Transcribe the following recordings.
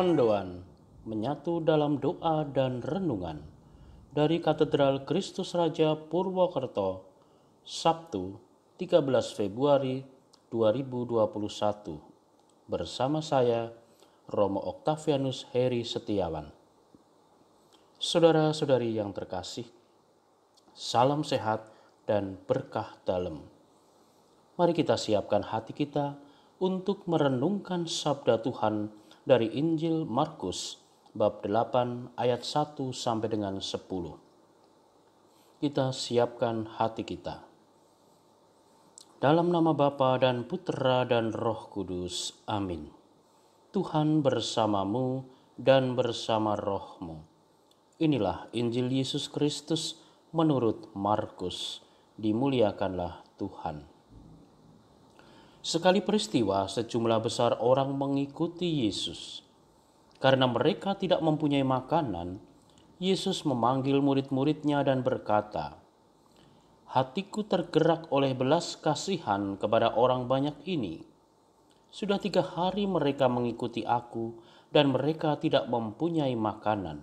Mendoan menyatu dalam doa dan renungan dari Katedral Kristus Raja Purwokerto, Sabtu 13 Februari 2021 bersama saya Romo Octavianus Heri Setiawan. Saudara-saudari yang terkasih, salam sehat dan berkah dalam. Mari kita siapkan hati kita untuk merenungkan sabda Tuhan dari Injil Markus bab 8 ayat 1 sampai dengan 10. Kita siapkan hati kita. Dalam nama Bapa dan Putra dan Roh Kudus. Amin. Tuhan bersamamu dan bersama rohmu. Inilah Injil Yesus Kristus menurut Markus. Dimuliakanlah Tuhan. Sekali peristiwa, sejumlah besar orang mengikuti Yesus. Karena mereka tidak mempunyai makanan, Yesus memanggil murid-muridnya dan berkata, "Hatiku tergerak oleh belas kasihan kepada orang banyak ini. Sudah tiga hari mereka mengikuti Aku, dan mereka tidak mempunyai makanan.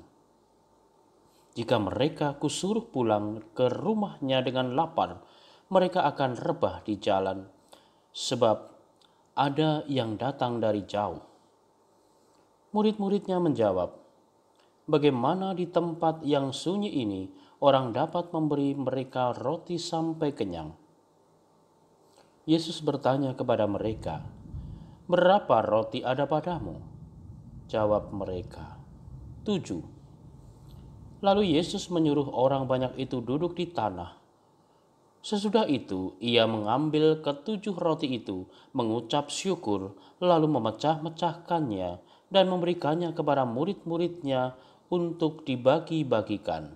Jika mereka kusuruh pulang ke rumahnya dengan lapar, mereka akan rebah di jalan." sebab ada yang datang dari jauh. Murid-muridnya menjawab, "Bagaimana di tempat yang sunyi ini orang dapat memberi mereka roti sampai kenyang?" Yesus bertanya kepada mereka, "Berapa roti ada padamu?" Jawab mereka, "Tujuh." Lalu Yesus menyuruh orang banyak itu duduk di tanah Sesudah itu, ia mengambil ketujuh roti itu, mengucap syukur, lalu memecah-mecahkannya dan memberikannya kepada murid-muridnya untuk dibagi-bagikan.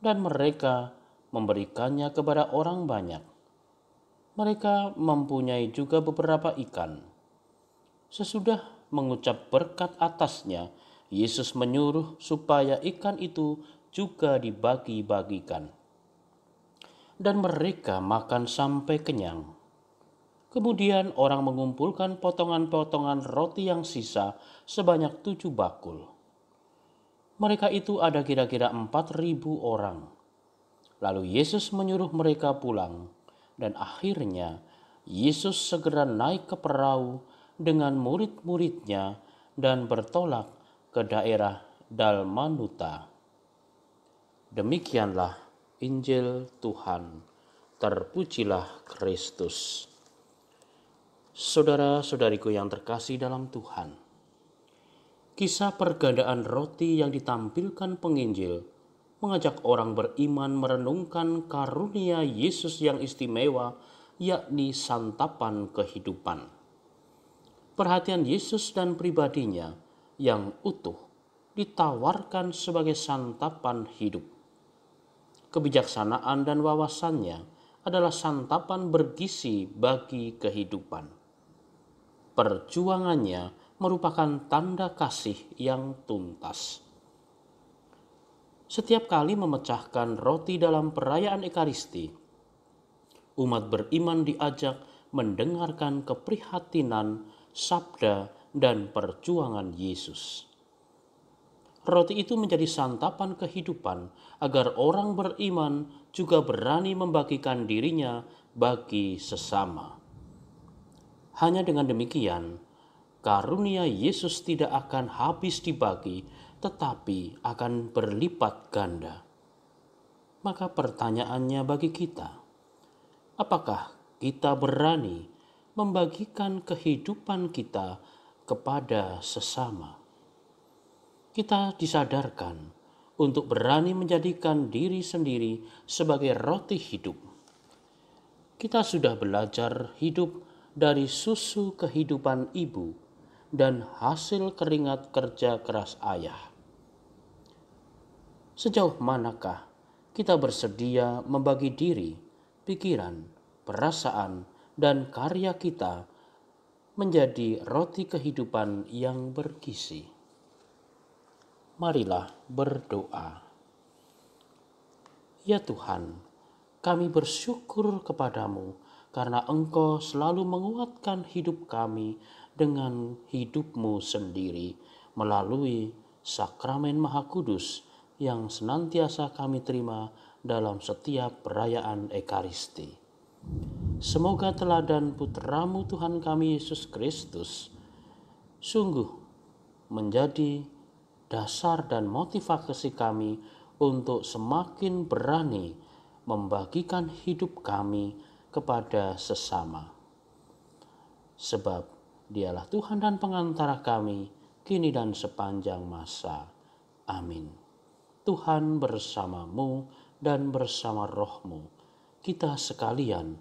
Dan mereka memberikannya kepada orang banyak. Mereka mempunyai juga beberapa ikan. Sesudah mengucap berkat atasnya, Yesus menyuruh supaya ikan itu juga dibagi-bagikan dan mereka makan sampai kenyang. Kemudian orang mengumpulkan potongan-potongan roti yang sisa sebanyak tujuh bakul. Mereka itu ada kira-kira empat ribu orang. Lalu Yesus menyuruh mereka pulang, dan akhirnya Yesus segera naik ke perahu dengan murid-muridnya dan bertolak ke daerah Dalmanuta. Demikianlah Injil Tuhan. Terpujilah Kristus. Saudara-saudariku yang terkasih dalam Tuhan. Kisah pergandaan roti yang ditampilkan penginjil mengajak orang beriman merenungkan karunia Yesus yang istimewa, yakni santapan kehidupan. Perhatian Yesus dan pribadinya yang utuh ditawarkan sebagai santapan hidup kebijaksanaan dan wawasannya adalah santapan bergisi bagi kehidupan. Perjuangannya merupakan tanda kasih yang tuntas. Setiap kali memecahkan roti dalam perayaan Ekaristi, umat beriman diajak mendengarkan keprihatinan, sabda, dan perjuangan Yesus. Roti itu menjadi santapan kehidupan agar orang beriman juga berani membagikan dirinya bagi sesama. Hanya dengan demikian, karunia Yesus tidak akan habis dibagi, tetapi akan berlipat ganda. Maka pertanyaannya bagi kita, apakah kita berani membagikan kehidupan kita kepada sesama? kita disadarkan untuk berani menjadikan diri sendiri sebagai roti hidup. Kita sudah belajar hidup dari susu kehidupan ibu dan hasil keringat kerja keras ayah. Sejauh manakah kita bersedia membagi diri, pikiran, perasaan, dan karya kita menjadi roti kehidupan yang bergizi? marilah berdoa. Ya Tuhan, kami bersyukur kepadamu karena Engkau selalu menguatkan hidup kami dengan hidupmu sendiri melalui sakramen Maha Kudus yang senantiasa kami terima dalam setiap perayaan Ekaristi. Semoga teladan putramu Tuhan kami Yesus Kristus sungguh menjadi dasar dan motivasi kami untuk semakin berani membagikan hidup kami kepada sesama. Sebab dialah Tuhan dan pengantara kami, kini dan sepanjang masa. Amin. Tuhan bersamamu dan bersama rohmu. Kita sekalian,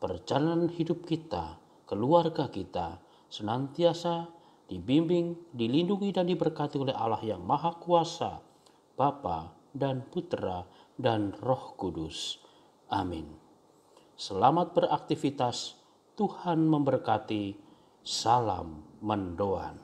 perjalanan hidup kita, keluarga kita, senantiasa dibimbing, dilindungi dan diberkati oleh Allah yang Maha Kuasa, Bapa dan Putra dan Roh Kudus. Amin. Selamat beraktivitas. Tuhan memberkati. Salam mendoan.